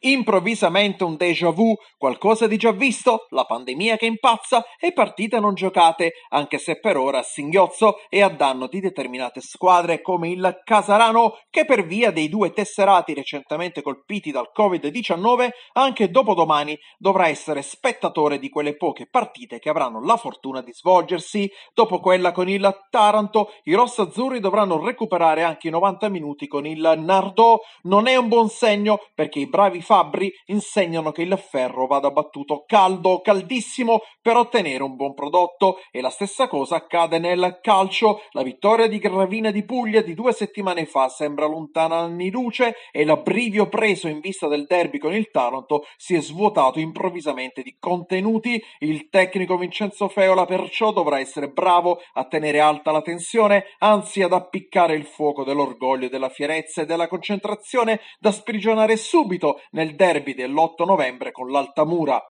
improvvisamente un déjà vu, qualcosa di già visto, la pandemia che impazza e partite non giocate, anche se per ora a singhiozzo e a danno di determinate squadre come il Casarano che per via dei due tesserati recentemente colpiti dal Covid-19 anche dopodomani dovrà essere spettatore di quelle poche partite che avranno la fortuna di svolgersi. Dopo quella con il Taranto, i rossazzurri dovranno recuperare anche i 90 minuti con il Nardò. Non è un buon segno perché i bravi fabbri insegnano che il ferro vada battuto caldo, caldissimo per ottenere un buon prodotto e la stessa cosa accade nel calcio. La vittoria di Gravina di Puglia di due settimane fa sembra lontana anni luce e l'abbrivio preso in vista del derby con il Taranto si è svuotato improvvisamente di contenuti. Il tecnico Vincenzo Feola perciò dovrà essere bravo a tenere alta la tensione, anzi ad appiccare il fuoco dell'orgoglio, della fierezza e della concentrazione da sprigionare subito nel derby dell'8 novembre con l'Altamura.